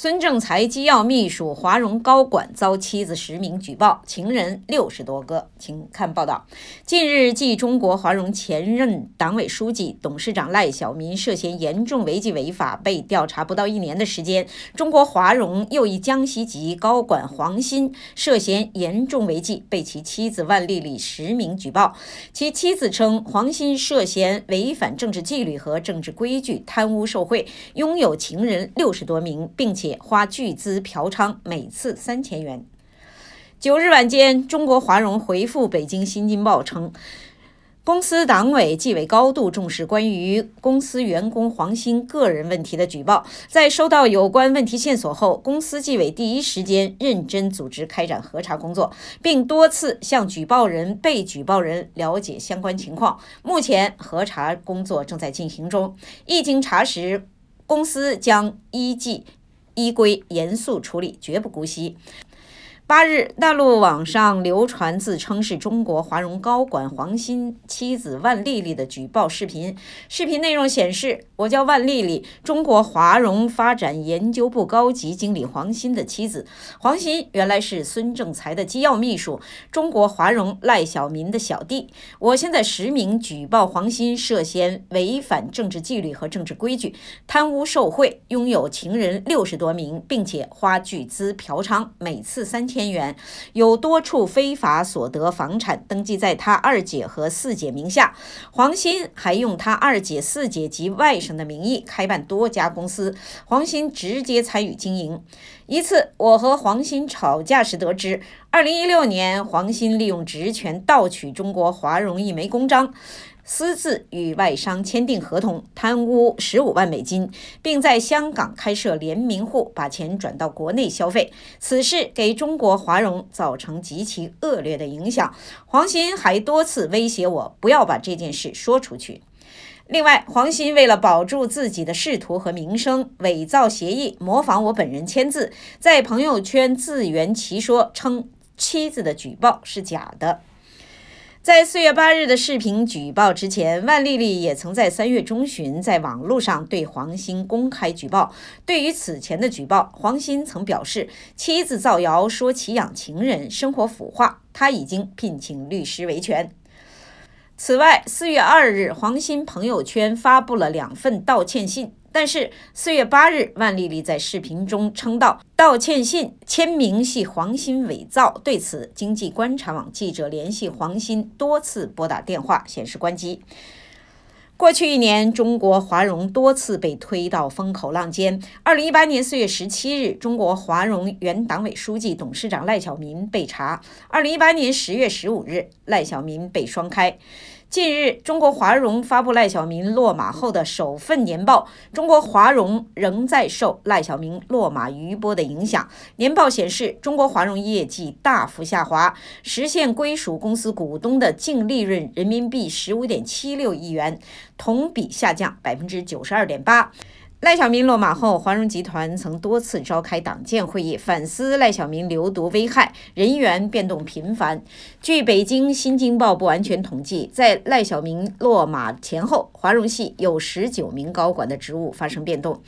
孙正才机要秘书、华融高管遭妻子实名举报，情人六十多个，请看报道。近日，继中国华融前任党委书记、董事长赖小民涉嫌严重违纪违法被调查不到一年的时间，中国华融又一江西籍高管黄鑫涉嫌严重违纪，被其妻子万丽丽实名举报。其妻子称，黄鑫涉嫌违反政治纪律和政治规矩，贪污受贿，拥有情人六十多名，并且。花巨资嫖娼，每次三千元。九日晚间，中国华融回复北京新京报称，公司党委纪委高度重视关于公司员工黄鑫个人问题的举报，在收到有关问题线索后，公司纪委第一时间认真组织开展核查工作，并多次向举报人、被举报人了解相关情况。目前核查工作正在进行中，一经查实，公司将依纪。依规严肃处理，绝不姑息。八日，大陆网上流传自称是中国华融高管黄鑫妻子万丽丽的举报视频。视频内容显示：“我叫万丽丽，中国华融发展研究部高级经理黄鑫的妻子。黄鑫原来是孙正才的机要秘书，中国华融赖小民的小弟。我现在实名举报黄鑫涉嫌违反政治纪律和政治规矩，贪污受贿，拥有情人六十多名，并且花巨资嫖娼，每次三千。”千元有多处非法所得房产登记在他二姐和四姐名下，黄鑫还用他二姐、四姐及外甥的名义开办多家公司，黄鑫直接参与经营。一次，我和黄鑫吵架时得知。二零一六年，黄鑫利用职权盗取中国华融一枚公章，私自与外商签订合同，贪污十五万美金，并在香港开设联名户，把钱转到国内消费。此事给中国华融造成极其恶劣的影响。黄鑫还多次威胁我，不要把这件事说出去。另外，黄鑫为了保住自己的仕途和名声，伪造协议，模仿我本人签字，在朋友圈自圆其说，称。妻子的举报是假的。在四月八日的视频举报之前，万丽丽也曾在三月中旬在网络上对黄鑫公开举报。对于此前的举报，黄鑫曾表示，妻子造谣说其养情人，生活腐化，他已经聘请律师维权。此外，四月二日，黄鑫朋友圈发布了两份道歉信。但是四月八日，万丽丽在视频中称道，道歉信签名系黄鑫伪造。对此，经济观察网记者联系黄鑫，多次拨打电话显示关机。过去一年，中国华融多次被推到风口浪尖。二零一八年四月十七日，中国华融原党委书记、董事长赖小民被查；二零一八年十月十五日，赖小民被双开。近日，中国华融发布赖小民落马后的首份年报。中国华融仍在受赖小民落马余波的影响，年报显示，中国华融业绩大幅下滑，实现归属公司股东的净利润人民币十五点七六亿元，同比下降百分之九十二点八。赖小民落马后，华融集团曾多次召开党建会议，反思赖小明流毒危害，人员变动频繁。据北京新京报不完全统计，在赖小明落马前后。华融系有十九名高管的职务发生变动。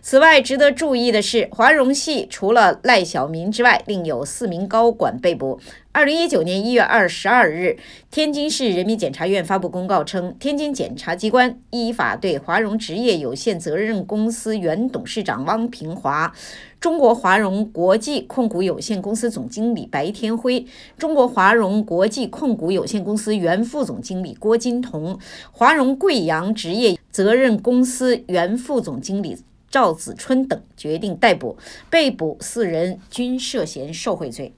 此外，值得注意的是，华融系除了赖小民之外，另有四名高管被捕。二零一九年一月二十二日，天津市人民检察院发布公告称，天津检察机关依法对华融职业有限责任公司原董事长汪平华。中国华融国际控股有限公司总经理白天辉、中国华融国际控股有限公司原副总经理郭金童、华融贵阳职业责任公司原副总经理赵子春等决定逮捕，被捕四人均涉嫌受贿罪。